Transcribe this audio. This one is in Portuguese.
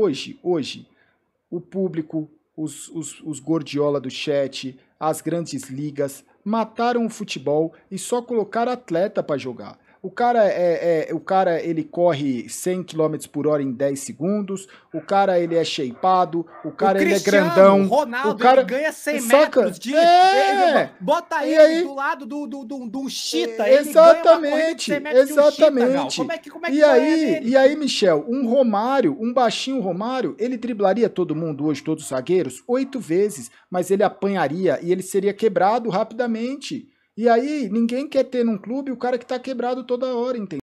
hoje, hoje, o público, os, os, os gordiola do chat, as grandes ligas, mataram o futebol e só colocaram atleta para jogar. O cara, é, é, é, o cara ele corre 100 km por hora em 10 segundos. O cara ele é shapeado. O cara o ele é grandão. Ronaldo, o cara ganha 100 é metros de. É. é bota ele aí? do lado do, do, do, do Exatamente. exatamente. Um como é que, como e, aí, e aí, Michel, um Romário, um baixinho Romário, ele driblaria todo mundo hoje, todos os zagueiros, oito vezes, mas ele apanharia e ele seria quebrado rapidamente. E aí, ninguém quer ter num clube o cara que tá quebrado toda hora, entendeu?